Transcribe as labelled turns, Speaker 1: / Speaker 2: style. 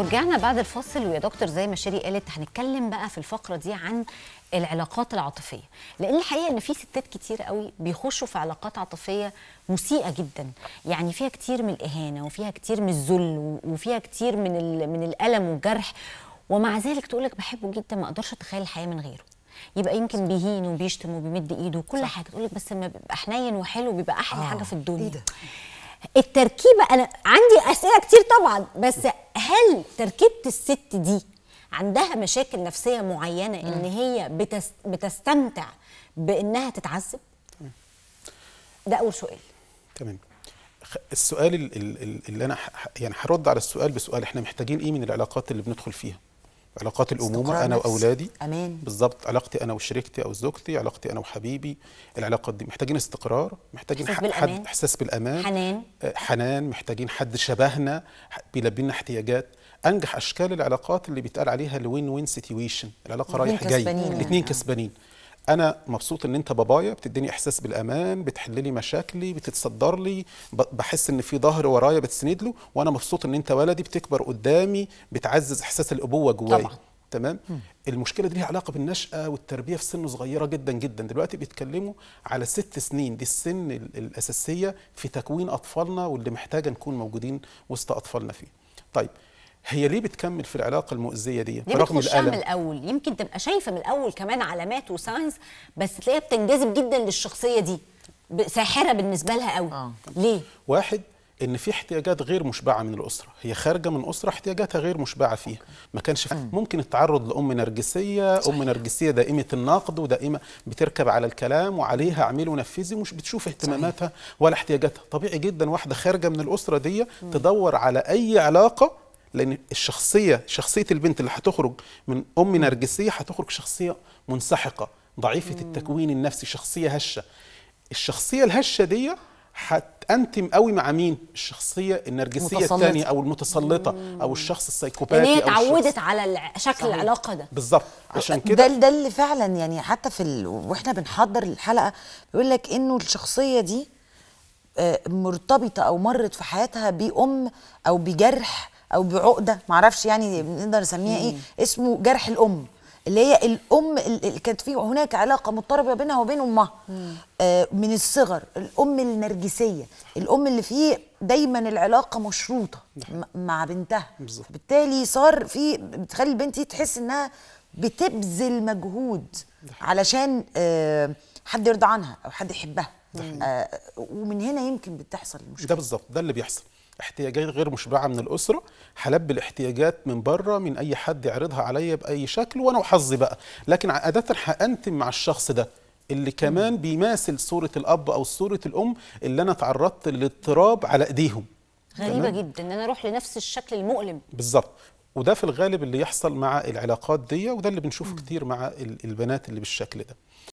Speaker 1: ورجعنا بعد الفاصل ويا دكتور زي ما شيري قالت هنتكلم بقى في الفقره دي عن العلاقات العاطفيه لان الحقيقه ان في ستات كتير قوي بيخشوا في علاقات عاطفيه مسيئه جدا يعني فيها كتير من الاهانه وفيها كتير من الذل وفيها كتير من من الالم والجرح ومع ذلك تقول لك بحبه جدا ما اقدرش اتخيل الحياه من غيره يبقى يمكن بيهين وبيشتم وبيمد ايده وكل صح. حاجه تقول لك بس لما بيبقى حنين وحلو بيبقى احلى آه. حاجه في الدنيا إيه ده؟ التركيبه انا عندي اسئله كتير طبعا بس هل تركيبه الست دي عندها مشاكل نفسيه معينه ان هي بتستمتع بانها تتعذب ده اول سؤال
Speaker 2: تمام السؤال اللي انا يعني هرد على السؤال بسؤال احنا محتاجين ايه من العلاقات اللي بندخل فيها علاقات الامومه انا واولادي امان بالظبط علاقتي انا وشريكتي او زوجتي علاقتي انا وحبيبي العلاقات دي محتاجين استقرار محتاجين احساس بالأمان. حد احساس بالامان حنان آه، حنان محتاجين حد شبهنا بيلبينا احتياجات انجح اشكال العلاقات اللي بيتقال عليها الوين وين سيتويشن العلاقه رايح جاي الاثنين كسبانين آه. انا مبسوط ان انت بابايا بتديني احساس بالامان بتحل لي مشاكلي بتتصدر لي بحس ان في ظهر ورايا بتسند له وانا مبسوط ان انت ولدي بتكبر قدامي بتعزز احساس الابوه جوايا تمام م. المشكله دي ليها علاقه بالنشاه والتربيه في سن صغيره جدا جدا دلوقتي بيتكلموا على ست سنين دي السن الاساسيه في تكوين اطفالنا واللي محتاجه نكون موجودين وسط اطفالنا فيه طيب هي ليه بتكمل في العلاقه المؤذيه دي ليه برغم الالم من
Speaker 1: الاول يمكن تبقى شايفه من الاول كمان علامات وساينز بس تلاقيها بتنجذب جدا للشخصيه دي ساحره بالنسبه لها قوي آه.
Speaker 2: ليه واحد ان في احتياجات غير مشبعه من الاسره هي خارجه من اسره احتياجاتها غير مشبعه فيها ما كانش في ممكن التعرض لام نرجسيه صحيح. ام نرجسيه دائمه النقد ودائمه بتركب على الكلام وعليها اعملي ونفذي ومش بتشوف اهتماماتها صحيح. ولا احتياجاتها طبيعي جدا واحده خارجه من الاسره دي تدور على اي علاقه لان الشخصيه شخصيه البنت اللي هتخرج من ام نرجسيه هتخرج شخصيه منسحقه ضعيفه مم. التكوين النفسي شخصيه هشه الشخصيه الهشه دي هتأنتم قوي مع مين؟ الشخصية النرجسية الثانية أو المتسلطة مم. أو الشخص السايكوباتي يعني هي
Speaker 1: اتعودت على شكل صحيح. العلاقة ده
Speaker 2: بالظبط عشان كده ده, ده اللي فعلا يعني
Speaker 3: حتى في ال... واحنا بنحضر الحلقة بيقول لك إنه الشخصية دي آه، مرتبطة أو مرت في حياتها بأم أو بجرح او بعقده معرفش يعني نقدر نسميها ايه اسمه جرح الام اللي هي الام اللي كانت في هناك علاقه مضطربه بينها وبين امها آه من الصغر الام النرجسيه الام اللي فيه دايما العلاقه مشروطه مع بنتها بالزبط. بالتالي صار في بتخلي البنت تحس انها بتبذل مجهود علشان آه حد يرضى عنها او حد يحبها آه ومن هنا يمكن
Speaker 2: بتحصل المشكله ده بالظبط ده اللي بيحصل احتياجات غير مشبعه من الاسره هلبي الاحتياجات من بره من اي حد يعرضها عليا باي شكل وانا وحظي بقى لكن عاده هانتم مع الشخص ده اللي كمان مم. بيماثل صوره الاب او صوره الام اللي انا تعرضت للاضطراب على ايديهم
Speaker 1: غريبه تمام؟ جدا ان انا اروح لنفس الشكل المؤلم
Speaker 2: بالظبط وده في الغالب اللي يحصل مع العلاقات دي وده اللي بنشوفه كتير مع البنات اللي بالشكل ده